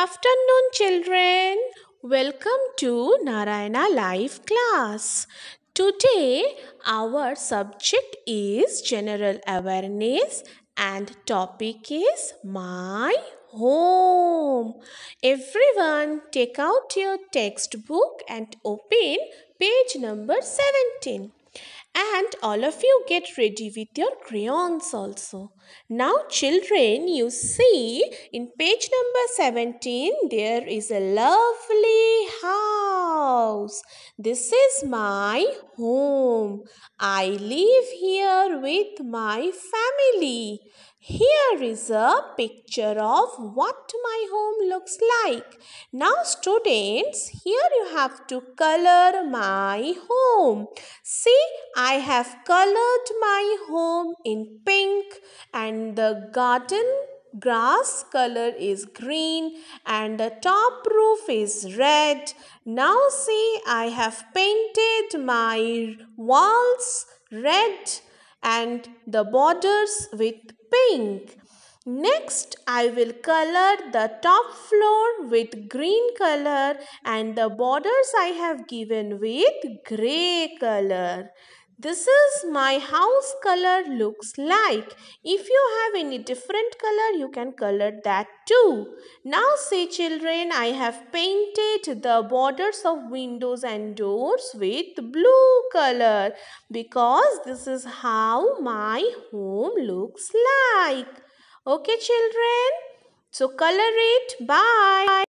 afternoon, children. Welcome to Narayana Live class. Today, our subject is general awareness and topic is my home. Everyone, take out your textbook and open page number 17. And all of you get ready with your crayons also. Now children, you see in page number 17 there is a lovely house. This is my home. I live here with my family. Here is a picture of what my home looks like. Now students, here you have to color my home. See, I have colored my home in pink and the garden grass color is green and the top roof is red. Now see I have painted my walls red and the borders with pink. Next, I will color the top floor with green color and the borders I have given with grey color. This is my house color looks like. If you have any different color, you can color that too. Now say children, I have painted the borders of windows and doors with blue color because this is how my home looks like. Okay children? So color it. Bye.